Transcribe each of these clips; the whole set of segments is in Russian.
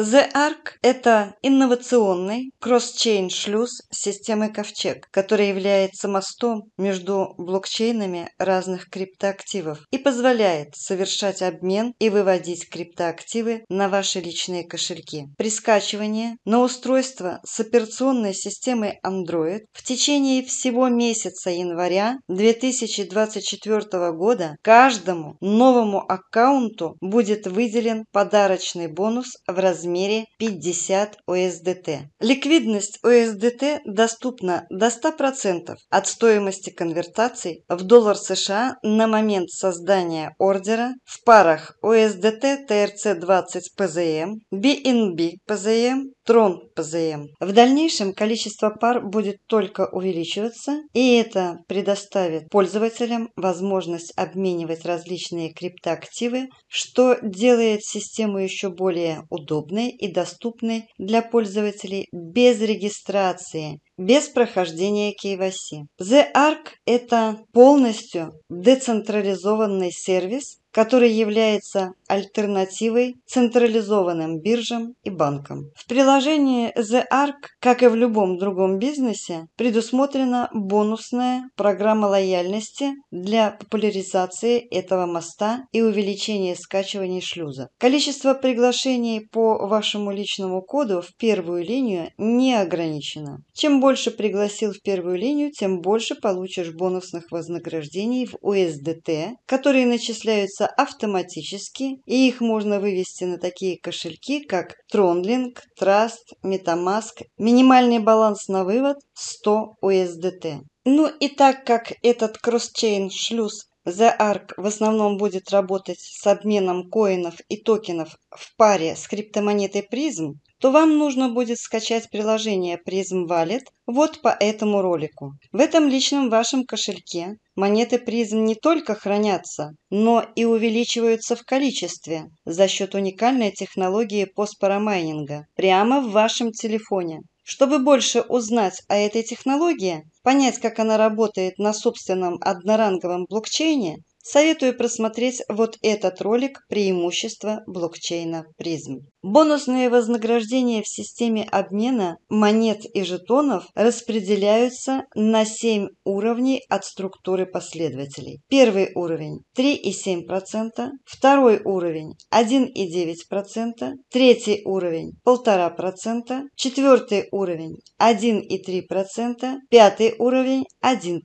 The Ark – это инновационный кросс-чейн-шлюз системы Ковчег, который является мостом между блокчейнами разных криптоактивов и позволяет совершать обмен и выводить криптоактивы на ваши личные кошельки. При скачивании на устройство с операционной системой Android в течение всего месяца января 2024 года каждому новому аккаунту будет выделен подарочный бонус в размере размере 50 ОСДТ. Ликвидность ОСДТ доступна до 100% от стоимости конвертаций в доллар США на момент создания ордера в парах ОСДТ ТРЦ-20 ПЗМ, BNB ПЗМ, Трон ПЗМ. В дальнейшем количество пар будет только увеличиваться, и это предоставит пользователям возможность обменивать различные криптоактивы, что делает систему еще более удобной и доступны для пользователей без регистрации без прохождения KYC. The Arc – это полностью децентрализованный сервис, который является альтернативой централизованным биржам и банкам. В приложении The Arc, как и в любом другом бизнесе, предусмотрена бонусная программа лояльности для популяризации этого моста и увеличения скачиваний шлюза. Количество приглашений по вашему личному коду в первую линию не ограничено. Чем больше больше пригласил в первую линию, тем больше получишь бонусных вознаграждений в USDT, которые начисляются автоматически, и их можно вывести на такие кошельки, как Tronlink, Trust, MetaMask. Минимальный баланс на вывод 100 USDT. Ну и так как этот кросс-чейн шлюз The Ark в основном будет работать с обменом коинов и токенов в паре с криптомонетой призм, то вам нужно будет скачать приложение Prism Wallet вот по этому ролику. В этом личном вашем кошельке монеты Prism не только хранятся, но и увеличиваются в количестве за счет уникальной технологии постпарамайнинга прямо в вашем телефоне. Чтобы больше узнать о этой технологии, понять, как она работает на собственном одноранговом блокчейне, Советую просмотреть вот этот ролик «Преимущества блокчейна призм». Бонусные вознаграждения в системе обмена монет и жетонов распределяются на 7 уровней от структуры последователей. Первый уровень 3,7%, второй уровень 1,9%, третий уровень 1,5%, четвертый уровень 1,3%, пятый уровень 1%,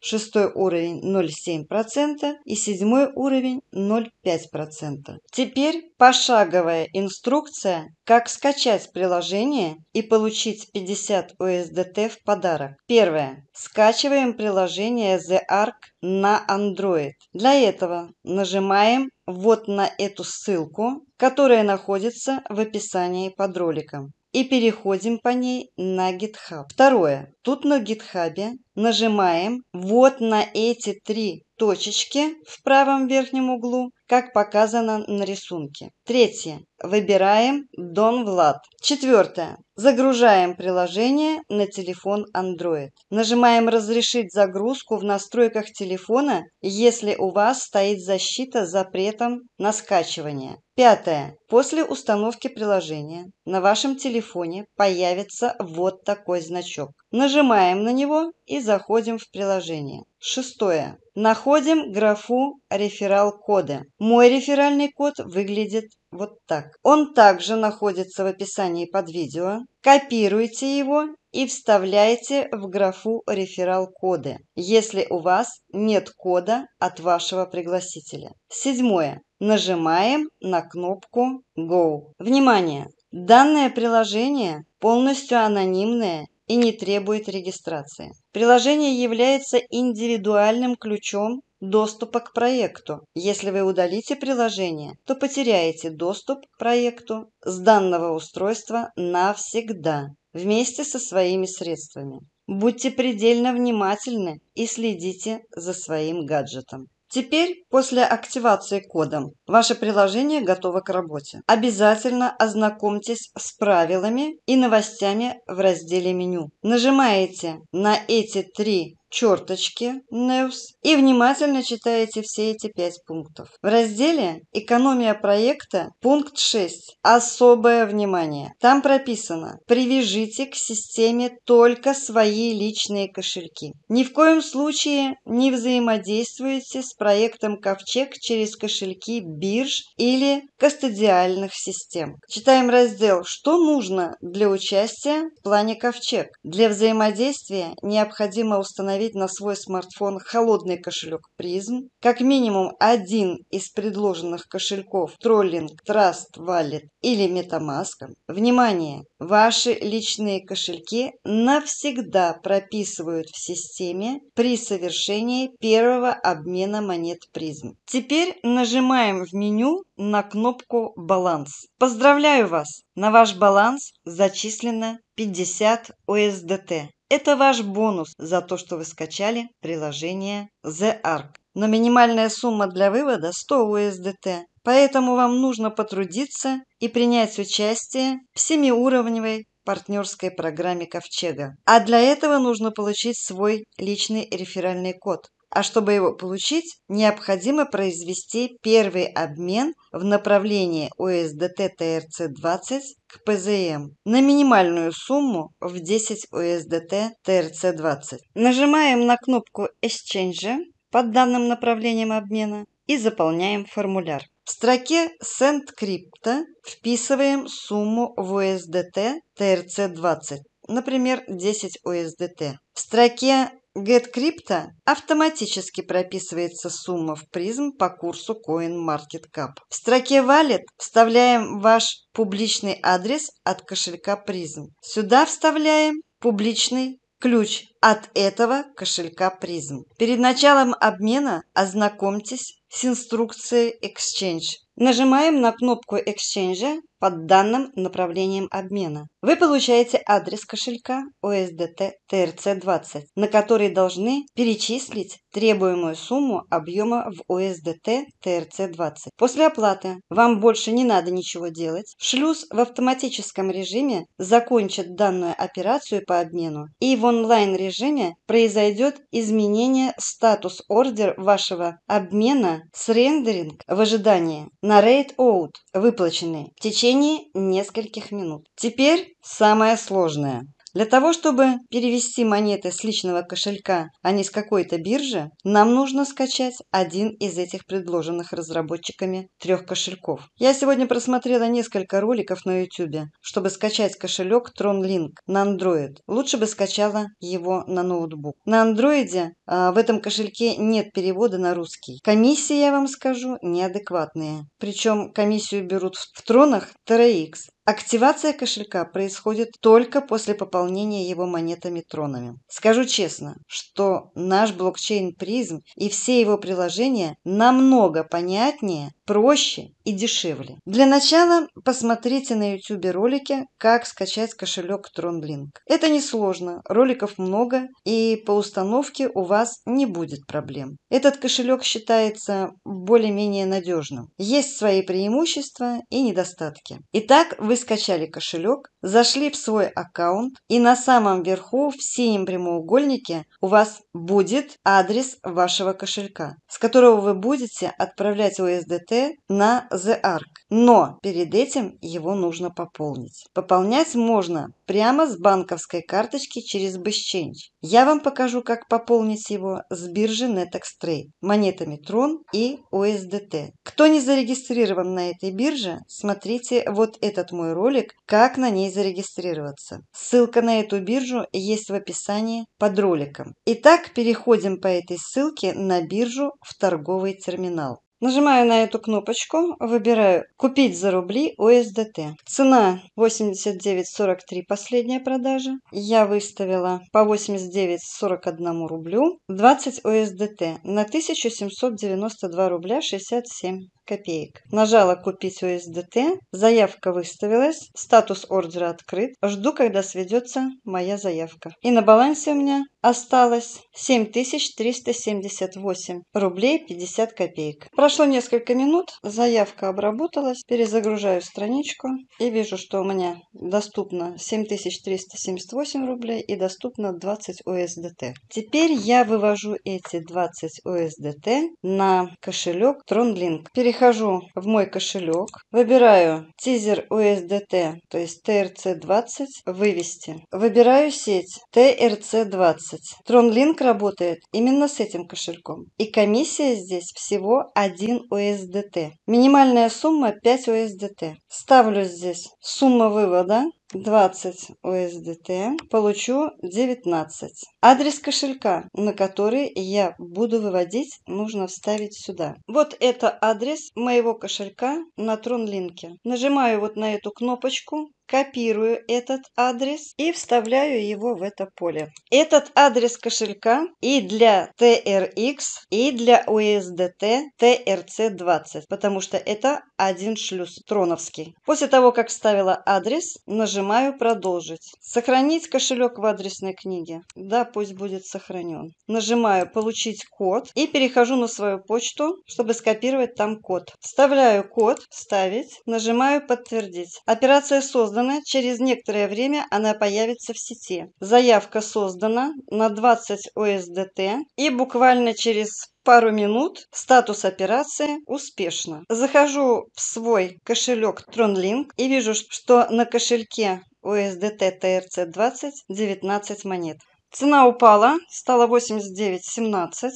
шестой уровень 0,7%, и седьмой уровень 0,5%. Теперь пошаговая инструкция, как скачать приложение и получить 50 USDT в подарок. Первое. Скачиваем приложение The Arc на Android. Для этого нажимаем вот на эту ссылку, которая находится в описании под роликом и переходим по ней на GitHub. Второе. Тут на GitHub нажимаем вот на эти три точечки в правом верхнем углу, как показано на рисунке. Третье. Выбираем Дон Влад. Четвертое. Загружаем приложение на телефон Android. Нажимаем «Разрешить загрузку» в настройках телефона, если у вас стоит защита с запретом на скачивание. Пятое. После установки приложения на вашем телефоне появится вот такой значок. Нажимаем на него и заходим в приложение. Шестое. Находим графу реферал коды. Мой реферальный код выглядит вот так. Он также находится в описании под видео. Копируйте его и вставляйте в графу реферал коды, если у вас нет кода от вашего пригласителя. Седьмое. Нажимаем на кнопку Go. Внимание! Данное приложение полностью анонимное и не требует регистрации. Приложение является индивидуальным ключом доступа к проекту. Если вы удалите приложение, то потеряете доступ к проекту с данного устройства навсегда вместе со своими средствами. Будьте предельно внимательны и следите за своим гаджетом. Теперь, после активации кодом, ваше приложение готово к работе. Обязательно ознакомьтесь с правилами и новостями в разделе «Меню». Нажимаете на эти три черточки NEWS и внимательно читаете все эти пять пунктов. В разделе «Экономия проекта» пункт 6 «Особое внимание». Там прописано «Привяжите к системе только свои личные кошельки». Ни в коем случае не взаимодействуйте с проектом «Ковчег» через кошельки бирж или кастодиальных систем. Читаем раздел «Что нужно для участия в плане «Ковчег». Для взаимодействия необходимо установить установить на свой смартфон холодный кошелек призм, как минимум один из предложенных кошельков Trolling, Trust Wallet или MetaMask. Внимание! Ваши личные кошельки навсегда прописывают в системе при совершении первого обмена монет призм. Теперь нажимаем в меню на кнопку «Баланс». Поздравляю вас! На ваш баланс зачислено 50 USDT. Это ваш бонус за то, что вы скачали приложение The Arc. Но минимальная сумма для вывода 100 USDT, поэтому вам нужно потрудиться и принять участие в семиуровневой партнерской программе Ковчега. А для этого нужно получить свой личный реферальный код а чтобы его получить, необходимо произвести первый обмен в направлении УСДТ-ТРЦ-20 к ПЗМ на минимальную сумму в 10 УСДТ-ТРЦ-20. Нажимаем на кнопку «Exchange» под данным направлением обмена и заполняем формуляр. В строке Send Crypto вписываем сумму в USDT TRC20, например, 10 USDT. В строке GetCrypto автоматически прописывается сумма в призм по курсу CoinMarketCap. В строке Wallet вставляем ваш публичный адрес от кошелька призм. Сюда вставляем публичный ключ от этого кошелька призм. Перед началом обмена ознакомьтесь с инструкцией Exchange. Нажимаем на кнопку Exchange под данным направлением обмена. Вы получаете адрес кошелька USDT TRC20, на который должны перечислить требуемую сумму объема в USDT TRC20. После оплаты вам больше не надо ничего делать. Шлюз в автоматическом режиме закончит данную операцию по обмену и в онлайн-режиме режиме произойдет изменение статус-ордер вашего обмена с рендеринг в ожидании на рейд out выплаченный в течение нескольких минут. Теперь самое сложное. Для того, чтобы перевести монеты с личного кошелька, а не с какой-то биржи, нам нужно скачать один из этих предложенных разработчиками трех кошельков. Я сегодня просмотрела несколько роликов на YouTube, чтобы скачать кошелек TronLink на Android. Лучше бы скачала его на ноутбук. На Android э, в этом кошельке нет перевода на русский. Комиссии, я вам скажу, неадекватные. Причем комиссию берут в тронах TRX Активация кошелька происходит только после пополнения его монетами-тронами. Скажу честно, что наш блокчейн призм и все его приложения намного понятнее, проще и дешевле. Для начала посмотрите на YouTube ролики, как скачать кошелек TronLink. Это несложно, роликов много и по установке у вас не будет проблем. Этот кошелек считается более-менее надежным. Есть свои преимущества и недостатки. Итак, вы скачали кошелек, зашли в свой аккаунт и на самом верху в синем прямоугольнике у вас будет адрес вашего кошелька, с которого вы будете отправлять USDT на The Ark. Но перед этим его нужно пополнить. Пополнять можно прямо с банковской карточки через BestChange. Я вам покажу, как пополнить его с биржи NetExtrade монетами Tron и USDT. Кто не зарегистрирован на этой бирже, смотрите вот этот мой ролик, как на ней зарегистрироваться. Ссылка на эту биржу есть в описании под роликом. Итак, переходим по этой ссылке на биржу в торговый терминал. Нажимаю на эту кнопочку, выбираю «Купить за рубли ОСДТ. Цена 89.43, последняя продажа. Я выставила по 89.41 рублю 20 ОСДТ на 1792 рубля 67 копеек. Нажала «Купить ОСДТ, заявка выставилась, статус ордера открыт, жду, когда сведется моя заявка. И на балансе у меня осталось 7378 рублей 50 копеек. Прошло несколько минут, заявка обработалась, перезагружаю страничку и вижу, что у меня доступно 7378 рублей и доступно 20 ОСДТ. Теперь я вывожу эти 20 ОСДТ на кошелек TronLink. Перехожу в мой кошелек, выбираю тизер ОСДТ, то есть TRC20, вывести. Выбираю сеть TRC20. 12. TronLink работает именно с этим кошельком. И комиссия здесь всего 1 USDT. Минимальная сумма 5 USDT. Ставлю здесь сумма вывода 20 USDT, получу 19. Адрес кошелька, на который я буду выводить, нужно вставить сюда. Вот это адрес моего кошелька на Тронлинке. Нажимаю вот на эту кнопочку, копирую этот адрес и вставляю его в это поле. Этот адрес кошелька и для TRX, и для USDT TRC20, потому что это один шлюз троновский. После того, как вставила адрес, нажимаю Нажимаю «Продолжить». Сохранить кошелек в адресной книге. Да, пусть будет сохранен. Нажимаю «Получить код» и перехожу на свою почту, чтобы скопировать там код. Вставляю код «Вставить», нажимаю «Подтвердить». Операция создана, через некоторое время она появится в сети. Заявка создана на 20 ОСДТ и буквально через пару минут. Статус операции успешно. Захожу в свой кошелек TronLink и вижу, что на кошельке USDT TRC20 19 монет. Цена упала, стала 89.17,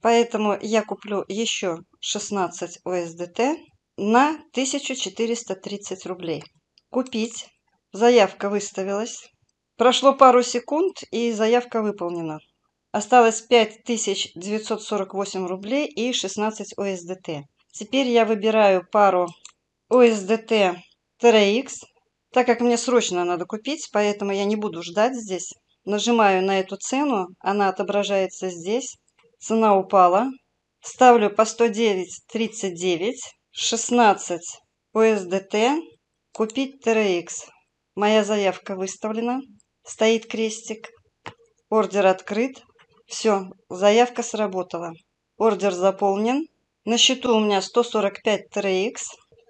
поэтому я куплю еще 16 USDT на 1430 рублей. Купить. Заявка выставилась. Прошло пару секунд, и заявка выполнена. Осталось 5948 рублей и 16 ОСДТ. Теперь я выбираю пару ОСДТ TRX, так как мне срочно надо купить, поэтому я не буду ждать здесь. Нажимаю на эту цену, она отображается здесь. Цена упала. Ставлю по 109.39, 16 ОСДТ. купить TRX. Моя заявка выставлена, стоит крестик, ордер открыт. Все, заявка сработала. Ордер заполнен. На счету у меня 145 TRX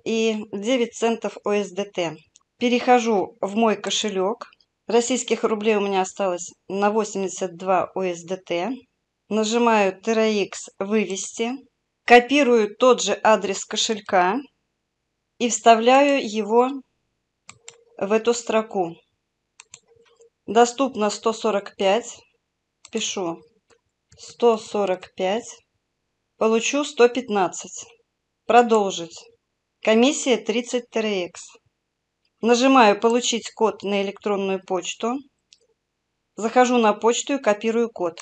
и 9 центов ОСДТ. Перехожу в мой кошелек. Российских рублей у меня осталось на 82 ОСДТ. Нажимаю TRX «Вывести». Копирую тот же адрес кошелька и вставляю его в эту строку. Доступно 145. Пишу 145. Получу 115. Продолжить. Комиссия 33X. Нажимаю «Получить код на электронную почту». Захожу на почту и копирую код.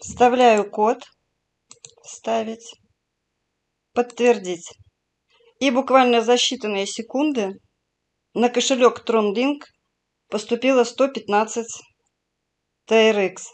Вставляю код. Вставить. Подтвердить. И буквально за считанные секунды на кошелек TronLink поступило 115 TRX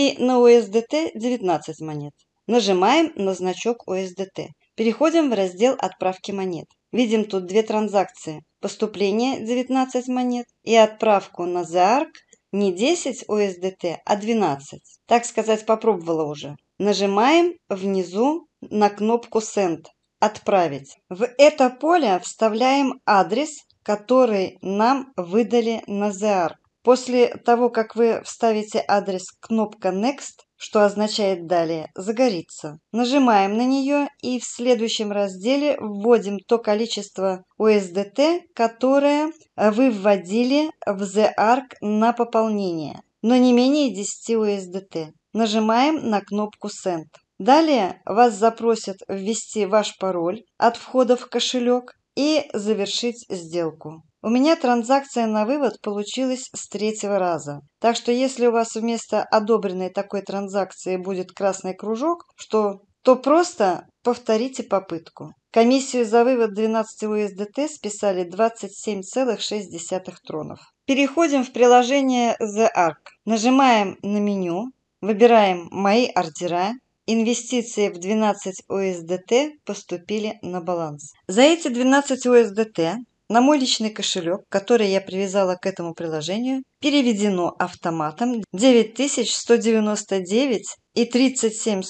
и на USDT 19 монет. Нажимаем на значок USDT. Переходим в раздел «Отправки монет». Видим тут две транзакции. Поступление 19 монет и отправку на ZARC не 10 USDT, а 12. Так сказать, попробовала уже. Нажимаем внизу на кнопку Send «Отправить». В это поле вставляем адрес, который нам выдали на ZARC. После того, как вы вставите адрес кнопка Next, что означает «Далее», загорится. Нажимаем на нее и в следующем разделе вводим то количество USDT, которое вы вводили в The Arc на пополнение, но не менее 10 USDT. Нажимаем на кнопку Send. Далее вас запросят ввести ваш пароль от входа в кошелек и завершить сделку. У меня транзакция на вывод получилась с третьего раза. Так что если у вас вместо одобренной такой транзакции будет красный кружок, что, то просто повторите попытку. Комиссию за вывод 12 USDT списали 27,6 тронов. Переходим в приложение The Arc. Нажимаем на меню, выбираем «Мои ордера», Инвестиции в 12 USDT поступили на баланс. За эти 12 USDT на мой личный кошелек, который я привязала к этому приложению, переведено автоматом 9199,37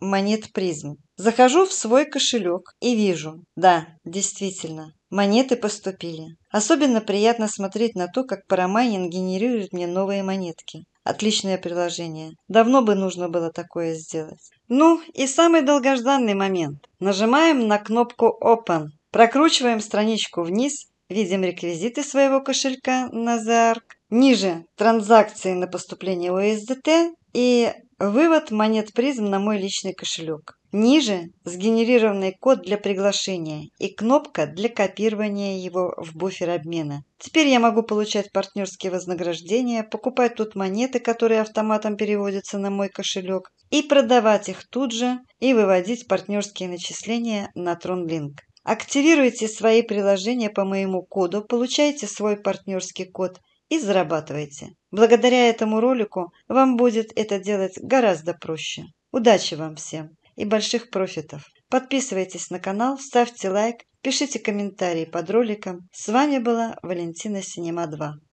монет призм. Захожу в свой кошелек и вижу, да, действительно, монеты поступили. Особенно приятно смотреть на то, как Paramine генерирует мне новые монетки. Отличное приложение. Давно бы нужно было такое сделать. Ну и самый долгожданный момент. Нажимаем на кнопку Open Прокручиваем страничку вниз, видим реквизиты своего кошелька на Zerk. Ниже транзакции на поступление USDT и вывод монет призм на мой личный кошелек. Ниже сгенерированный код для приглашения и кнопка для копирования его в буфер обмена. Теперь я могу получать партнерские вознаграждения, покупать тут монеты, которые автоматом переводятся на мой кошелек, и продавать их тут же и выводить партнерские начисления на TronLink. Активируйте свои приложения по моему коду, получайте свой партнерский код и зарабатывайте. Благодаря этому ролику вам будет это делать гораздо проще. Удачи вам всем и больших профитов. Подписывайтесь на канал, ставьте лайк, пишите комментарии под роликом. С вами была Валентина Синема 2.